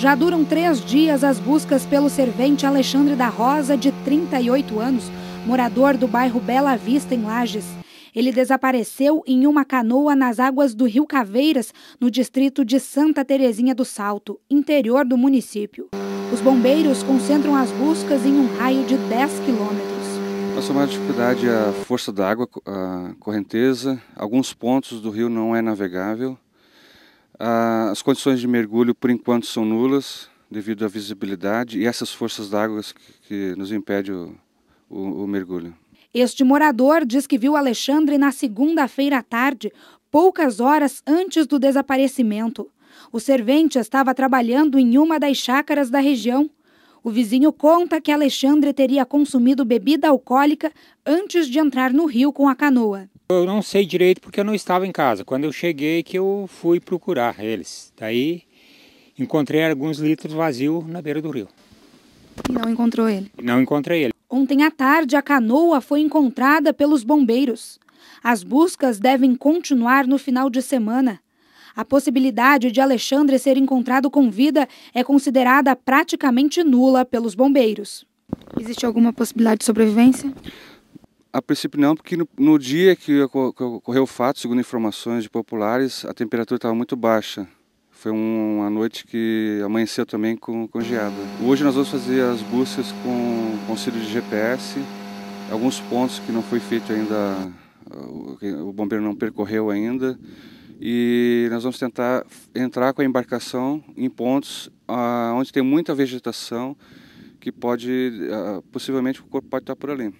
Já duram três dias as buscas pelo servente Alexandre da Rosa, de 38 anos, morador do bairro Bela Vista, em Lages. Ele desapareceu em uma canoa nas águas do Rio Caveiras, no distrito de Santa Terezinha do Salto, interior do município. Os bombeiros concentram as buscas em um raio de 10 quilômetros. Nossa maior dificuldade é a força da água, a correnteza. Alguns pontos do rio não é navegável. Ah, as condições de mergulho, por enquanto, são nulas devido à visibilidade e essas forças d'água que, nos impedem o, o, o mergulho. Este morador diz que viu Alexandre na segunda-feira à tarde, poucas horas antes do desaparecimento. O servente estava trabalhando em uma das chácaras da região. O vizinho conta que Alexandre teria consumido bebida alcoólica antes de entrar no rio com a canoa. Eu não sei direito porque eu não estava em casa. Quando eu cheguei que eu fui procurar eles. Daí encontrei alguns litros vazios na beira do rio. E não encontrou ele? Não encontrei ele. Ontem à tarde, a canoa foi encontrada pelos bombeiros. As buscas devem continuar no final de semana. A possibilidade de Alexandre ser encontrado com vida é considerada praticamente nula pelos bombeiros. Existe alguma possibilidade de sobrevivência? A princípio não, porque no, no dia que ocorreu o fato, segundo informações de populares, a temperatura estava muito baixa. Foi um, uma noite que amanheceu também com, com geada. Hoje nós vamos fazer as buscas com auxílio de GPS, alguns pontos que não foi feito ainda, o, o bombeiro não percorreu ainda, e nós vamos tentar entrar com a embarcação em pontos ah, onde tem muita vegetação que pode, ah, possivelmente o corpo pode estar por ali.